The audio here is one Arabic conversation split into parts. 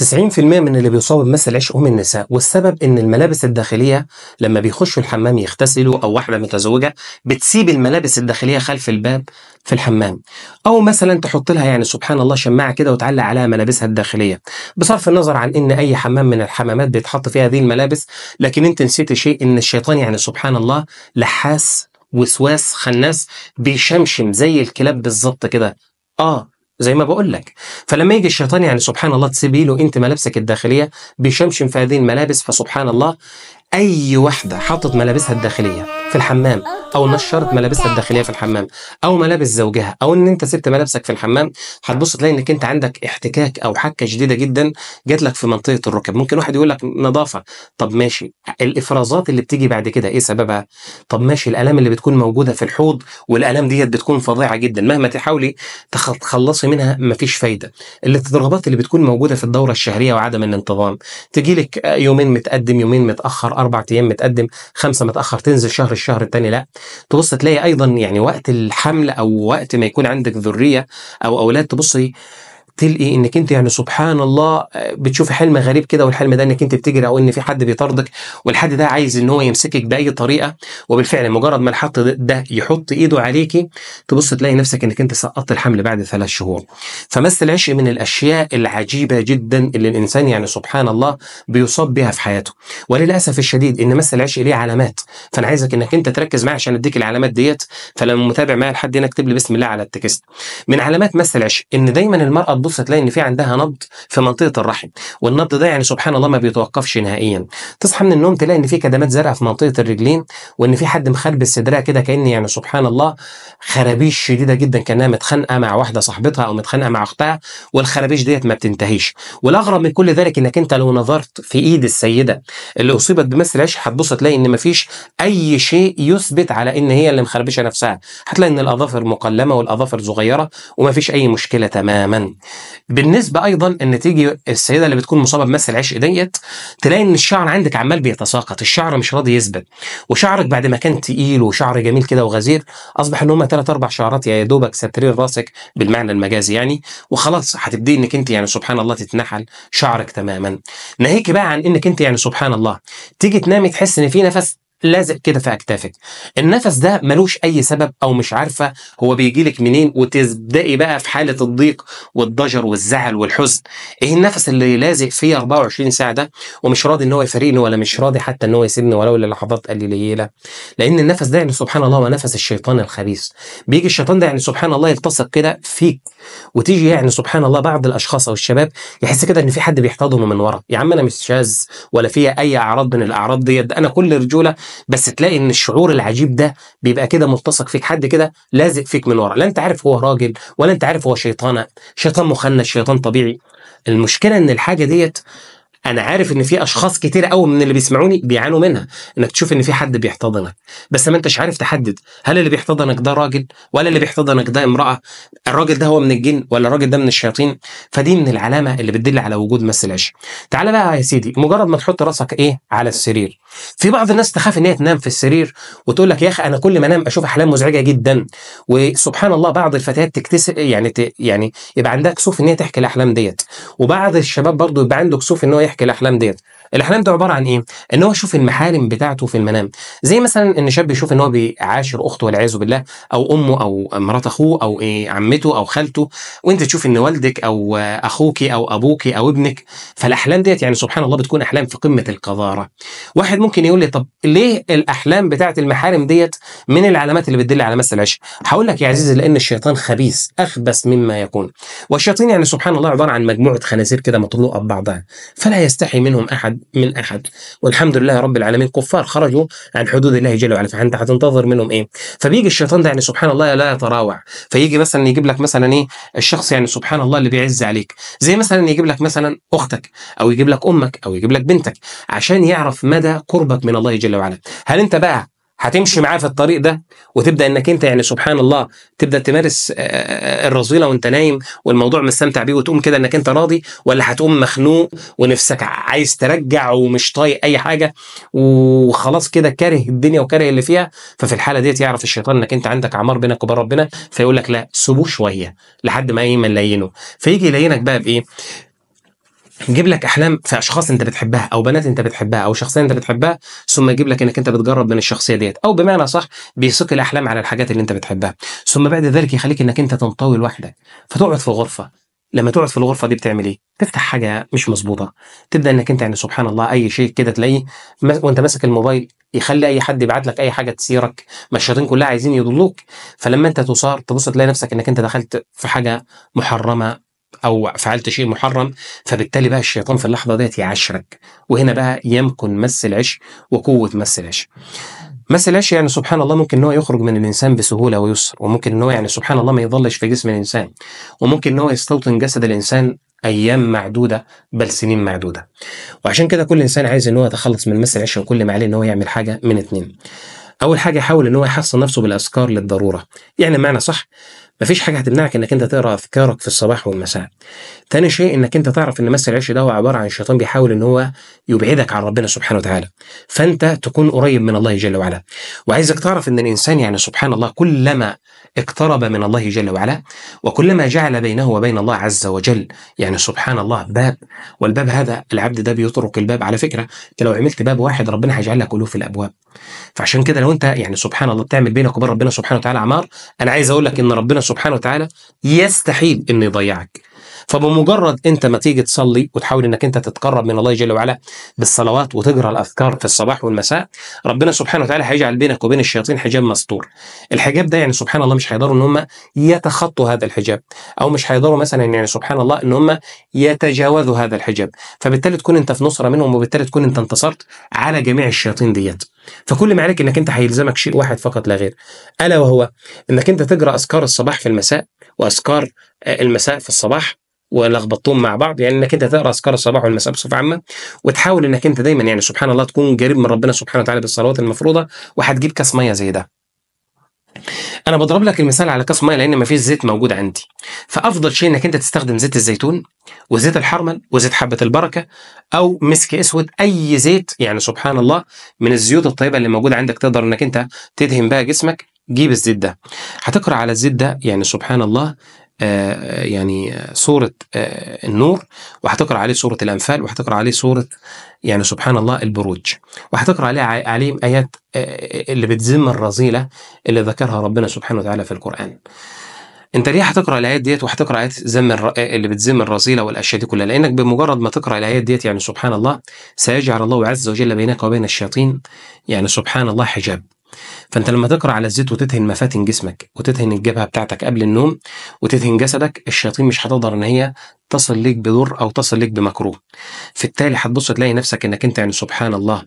90% من اللي بيصاب بمثل العشق هم النساء والسبب ان الملابس الداخليه لما بيخشوا الحمام يغتسلوا او واحده متزوجه بتسيب الملابس الداخليه خلف الباب في الحمام او مثلا تحط لها يعني سبحان الله شماعه كده وتعلق عليها ملابسها الداخليه بصرف النظر عن ان اي حمام من الحمامات بيتحط فيها هذه الملابس لكن انت نسيت شيء ان الشيطان يعني سبحان الله لحاس وسواس خناس بيشمشم زي الكلاب بالظبط كده اه زي ما بقول لك فلما يجي الشيطان يعني سبحان الله تسيبي له انت ملابسك الداخليه بيشمشم في هذه الملابس فسبحان الله اي واحده حطت ملابسها الداخليه في الحمام او نشرت ملابسها الداخليه في الحمام او ملابس زوجها او ان انت سبت ملابسك في الحمام هتبص تلاقي انك انت عندك احتكاك او حكه شديده جدا جات لك في منطقه الركب ممكن واحد يقول لك نظافه طب ماشي الافرازات اللي بتيجي بعد كده ايه سببها طب ماشي الالام اللي بتكون موجوده في الحوض والالام ديت بتكون فظيعه جدا مهما تحاولي تخلصي منها مفيش فايده الاضطرابات اللي بتكون موجوده في الدوره الشهريه وعدم الانتظام تجي لك يومين متقدم يومين متاخر اربع ايام متقدم خمسه متاخر تنزل شهر الشهر الثاني لا تبص تلاقي ايضا يعني وقت الحمل او وقت ما يكون عندك ذريه او اولاد تبصي إيه؟ تلقي انك انت يعني سبحان الله آه، بتشوف حلم غريب كده والحلم ده انك انت بتجري او ان في حد بيطاردك والحد ده عايز ان هو يمسكك باي طريقه وبالفعل مجرد ما الحط ده يحط ايده عليكي تبص تلاقي نفسك انك انت سقطت الحمل بعد ثلاث شهور. فمس العشق من الاشياء العجيبه جدا اللي الانسان يعني سبحان الله بيصاب بها في حياته وللاسف الشديد ان مس العشق ليه علامات فانا عايزك انك انت تركز معايا عشان اديك العلامات ديت فلما متابع معايا لحد هنا اكتب لي بسم الله على التكست. من علامات مس العشق ان دايما المراه بتبص هتلاقي ان في عندها نبض في منطقه الرحم والنبض ده يعني سبحان الله ما بيتوقفش نهائيا تصحى من النوم تلاقي ان في كدمات زرقاء في منطقه الرجلين وان في حد مخرب صدرها كده كان يعني سبحان الله خرابيش شديده جدا كانها متخانقه مع واحده صاحبتها او متخانقه مع اختها والخرابيش ديت ما بتنتهيش والاغرب من كل ذلك انك انت لو نظرت في ايد السيده اللي اصيبت بمثل العش هتبص تلاقي ان ما فيش اي شيء يثبت على ان هي اللي مخربشه نفسها هتلاقي ان الاظافر مقلمه والاظافر صغيره وما فيش اي مشكله تماما بالنسبه ايضا ان تيجي السيده اللي بتكون مصابه بمس العشق ديت تلاقي ان الشعر عندك عمال بيتساقط الشعر مش راضي يثبت وشعرك بعد ما كان تقيل وشعر جميل كده وغزير اصبح ان هم ثلاث اربع شعرات يا دوبك ساترين راسك بالمعنى المجازي يعني وخلاص هتبدي انك انت يعني سبحان الله تتنحل شعرك تماما ناهيك بقى عن انك انت يعني سبحان الله تيجي تنامي تحس ان في نفس لازق كده في اكتافك النفس ده ملوش اي سبب او مش عارفه هو بيجي لك منين وتبداي بقى في حاله الضيق والضجر والزعل والحزن ايه النفس اللي لازق فيه 24 ساعه ده ومش راضي ان هو يفارقني ولا مش راضي حتى ان هو يسيبني ولو للحظات قليله لان النفس ده يعني سبحان الله هو نفس الشيطان الخبيث بيجي الشيطان ده يعني سبحان الله يلتصق كده فيك وتيجي يعني سبحان الله بعض الاشخاص او الشباب يحس كده ان في حد بيحتضنه من ورا يا عم انا مش شاذ ولا فيها اي اعراض من الاعراض ديت انا كل رجوله بس تلاقي ان الشعور العجيب ده بيبقى كده ملتصق فيك حد كده لازق فيك من ورا لا انت عارف هو راجل ولا انت عارف هو شيطانه شيطان مخنث شيطان طبيعي المشكله ان الحاجه ديت انا عارف ان في اشخاص كتير قوي من اللي بيسمعوني بيعانوا منها انك تشوف ان في حد بيحتضنك بس ما انتش عارف تحدد هل اللي بيحتضنك ده راجل ولا اللي بيحتضنك ده امراه الراجل ده هو من الجن ولا الراجل ده من الشياطين فدي من العلامه اللي بتدل على وجود مس العشق تعالى بقى يا سيدي مجرد ما تحط راسك ايه على السرير في بعض الناس تخاف ان هي تنام في السرير وتقول لك يا اخي انا كل ما انام اشوف احلام مزعجه جدا وسبحان الله بعض الفتيات تكتسب يعني ت... يعني يبقى عندها كسوف ان هي تحكي الاحلام ديت وبعض الشباب برضه يبقى عنده كسوف ان هو يحكي الاحلام ديت الاحلام دي عباره عن ايه ان هو يشوف المحارم بتاعته في المنام زي مثلا ان شاب يشوف ان هو بيعاشر اخته والعياذ بالله او امه او مرات اخوه او إيه عمته او خالته وانت تشوف ان والدك او اخوك او ابوك او ابنك فالاحلام ديت يعني سبحان الله بتكون احلام في قمه القذاره واحد واحد ممكن يقول لي طب ليه الاحلام بتاعت المحارم ديت من العلامات اللي بتدل على مس العشق هقول لك يا عزيزي لان الشيطان خبيث اخبث مما يكون والشياطين يعني سبحان الله عباره عن مجموعه خنازير كده مطلوقه ببعضها فلا يستحي منهم احد من احد والحمد لله رب العالمين كفار خرجوا عن حدود الله جل وعلا فانت هتنتظر منهم ايه فبيجي الشيطان ده يعني سبحان الله لا يتراوع فيجي مثلا يجيب لك مثلا ايه الشخص يعني سبحان الله اللي بيعز عليك زي مثلا يجيب لك مثلا اختك او يجيب لك امك او يجيب لك بنتك عشان يعرف مدى قربك من الله جل وعلا هل انت بقى هتمشي معاه في الطريق ده وتبدا انك انت يعني سبحان الله تبدا تمارس آه، آه، الرذيله وانت نايم والموضوع مستمتع بيه وتقوم كده انك انت راضي ولا هتقوم مخنوق ونفسك عايز ترجع ومش طايق اي حاجه وخلاص كده كاره الدنيا وكاره اللي فيها ففي الحاله ديت يعرف الشيطان انك انت عندك عمار بينك وبين ربنا فيقول لك لا سيبوه شويه لحد ما ايه ما نلينه فيجي يلينك بقى بايه؟ يجيب لك احلام في اشخاص انت بتحبها او بنات انت بتحبها او شخصيه انت بتحبها ثم يجيب لك انك انت بتجرب من الشخصيه ديت او بمعنى صح بيسوق الاحلام على الحاجات اللي انت بتحبها ثم بعد ذلك يخليك انك انت تنطوي لوحدك فتقعد في غرفه لما تقعد في الغرفه دي بتعمل ايه؟ تفتح حاجه مش مظبوطه تبدا انك انت يعني سبحان الله اي شيء كده تلاقيه وانت ماسك الموبايل يخلي اي حد يبعت لك اي حاجه تثيرك ما الشياطين كلها عايزين يضلوك فلما انت تصار تبص تلاقي نفسك انك انت دخلت في حاجه محرمه او فعلت شيء محرم فبالتالي بقى الشيطان في اللحظه ديت يعشرك وهنا بقى يمكن مس العش وقوه مس العش مس العش يعني سبحان الله ممكن ان هو يخرج من الانسان بسهوله ويسر وممكن ان هو يعني سبحان الله ما يظلش في جسم الانسان وممكن ان هو يستوطن جسد الانسان ايام معدوده بل سنين معدوده وعشان كده كل انسان عايز ان هو يتخلص من مس العش وكل ما عليه ان هو يعمل حاجه من اتنين اول حاجه يحاول ان هو يحصن نفسه بالاذكار للضروره يعني معنى صح مفيش حاجه هتمنعك انك انت تقرا افكارك في الصباح والمساء. تاني شيء انك انت تعرف ان مس العيش ده هو عباره عن شيطان بيحاول ان هو يبعدك عن ربنا سبحانه وتعالى. فانت تكون قريب من الله جل وعلا. وعايزك تعرف ان الانسان يعني سبحان الله كلما اقترب من الله جل وعلا وكلما جعل بينه وبين الله عز وجل يعني سبحان الله باب والباب هذا العبد ده بيطرق الباب على فكره انت لو عملت باب واحد ربنا هيجعل لك الوف الابواب. فعشان كده لو انت يعني سبحان الله بتعمل بينك وبين ربنا سبحانه وتعالى عمار انا عايز اقول لك ان ربنا سبحانه وتعالى يستحيل انه يضيعك فبمجرد انت ما تيجي تصلي وتحاول انك انت تتقرب من الله جل وعلا بالصلوات وتقرا الاذكار في الصباح والمساء ربنا سبحانه وتعالى هيجعل بينك وبين الشياطين حجاب مستور الحجاب ده يعني سبحان الله مش هيقدروا ان هم يتخطوا هذا الحجاب او مش هيقدروا مثلا يعني سبحان الله ان هم يتجاوزوا هذا الحجاب فبالتالي تكون انت في نصره منهم وبالتالي تكون انت انتصرت على جميع الشياطين ديت فكل ما عليك انك انت هيلزمك شيء واحد فقط لا غير الا وهو انك انت تقرا اذكار الصباح في المساء واذكار آه، المساء في الصباح ولخبطتهم مع بعض يعني انك انت تقرا اذكار الصباح والمساء بصفه عامه وتحاول انك انت دايما يعني سبحان الله تكون قريب من ربنا سبحانه وتعالى بالصلوات المفروضه وهتجيب كاس ميه زي ده. انا بضرب لك المثال على كاس ميه لان مفيش زيت موجود عندي فافضل شيء انك انت تستخدم زيت الزيتون وزيت الحرمل وزيت حبه البركه او مسك اسود اي زيت يعني سبحان الله من الزيوت الطيبه اللي موجوده عندك تقدر انك انت تدهن بها جسمك جيب الزيت ده هتقرا على الزيت ده يعني سبحان الله آه، آه، يعني سورة آه، النور وهتقرأ عليه سورة الأنفال وهتقرأ عليه سورة يعني سبحان الله البروج وهتقرأ عليه عليه آيات اللي بتذم الرذيلة اللي ذكرها ربنا سبحانه وتعالى في القرآن انت ليه هتقرا الايات ديت وهتقرا ايات زم الر... اللي بتذم الرذيله والاشياء دي كلها لانك بمجرد ما تقرا الايات ديت يعني سبحان الله سيجعل الله عز وجل بينك وبين الشياطين يعني سبحان الله حجاب فانت لما تقرا على الزيت وتدهن مفاتن جسمك وتدهن الجبهه بتاعتك قبل النوم وتدهن جسدك الشياطين مش هتقدر ان هي تصل ليك بضر او تصل ليك بمكروه في التالي هتبص تلاقي نفسك انك انت يعني سبحان الله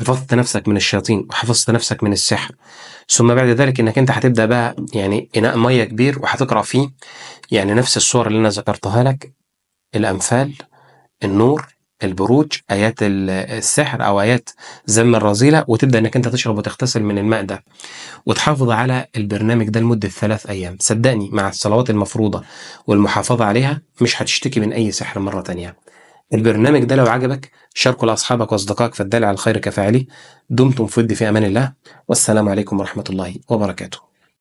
حفظت نفسك من الشياطين وحفظت نفسك من السحر ثم بعد ذلك انك انت هتبدا بقى يعني اناء ميه كبير وهتقرا فيه يعني نفس الصور اللي انا ذكرتها لك الامثال النور البروج ايات السحر او ايات ذم الرذيله وتبدا انك انت تشرب وتغتسل من الماء ده وتحافظ على البرنامج ده لمده ثلاث ايام صدقني مع الصلوات المفروضه والمحافظه عليها مش هتشتكي من اي سحر مره تانية البرنامج ده لو عجبك شاركه لاصحابك واصدقائك فالدال على الخير كفاعله دمتم في في امان الله والسلام عليكم ورحمه الله وبركاته